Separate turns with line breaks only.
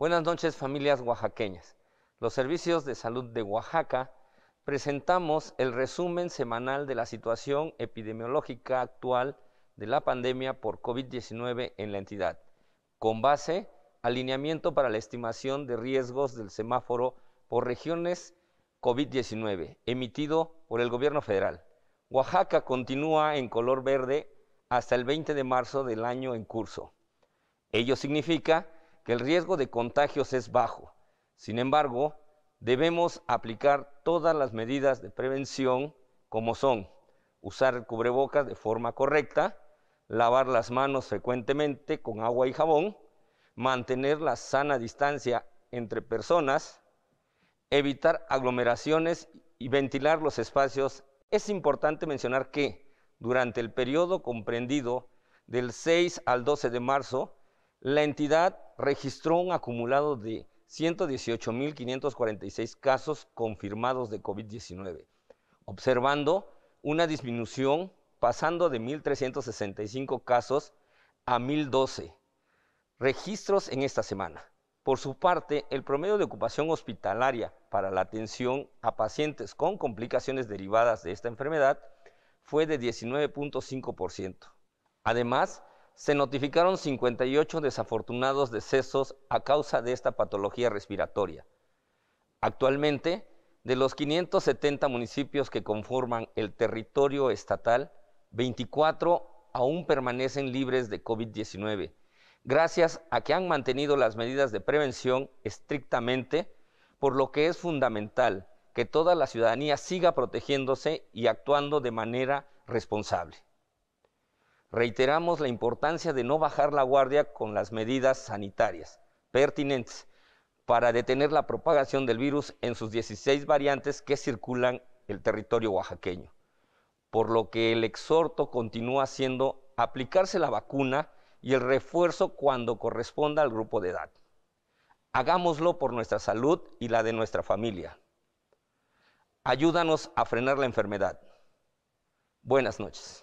Buenas noches familias oaxaqueñas. Los servicios de salud de Oaxaca presentamos el resumen semanal de la situación epidemiológica actual de la pandemia por COVID-19 en la entidad, con base alineamiento para la estimación de riesgos del semáforo por regiones COVID-19, emitido por el gobierno federal. Oaxaca continúa en color verde hasta el 20 de marzo del año en curso. Ello significa que el riesgo de contagios es bajo. Sin embargo, debemos aplicar todas las medidas de prevención como son usar el cubrebocas de forma correcta, lavar las manos frecuentemente con agua y jabón, mantener la sana distancia entre personas, evitar aglomeraciones y ventilar los espacios. Es importante mencionar que durante el periodo comprendido del 6 al 12 de marzo, la entidad registró un acumulado de 118.546 casos confirmados de COVID-19, observando una disminución pasando de 1.365 casos a 1.012 registros en esta semana. Por su parte, el promedio de ocupación hospitalaria para la atención a pacientes con complicaciones derivadas de esta enfermedad fue de 19.5%. Además, se notificaron 58 desafortunados decesos a causa de esta patología respiratoria. Actualmente, de los 570 municipios que conforman el territorio estatal, 24 aún permanecen libres de COVID-19, gracias a que han mantenido las medidas de prevención estrictamente, por lo que es fundamental que toda la ciudadanía siga protegiéndose y actuando de manera responsable. Reiteramos la importancia de no bajar la guardia con las medidas sanitarias pertinentes para detener la propagación del virus en sus 16 variantes que circulan el territorio oaxaqueño, por lo que el exhorto continúa siendo aplicarse la vacuna y el refuerzo cuando corresponda al grupo de edad. Hagámoslo por nuestra salud y la de nuestra familia. Ayúdanos a frenar la enfermedad. Buenas noches.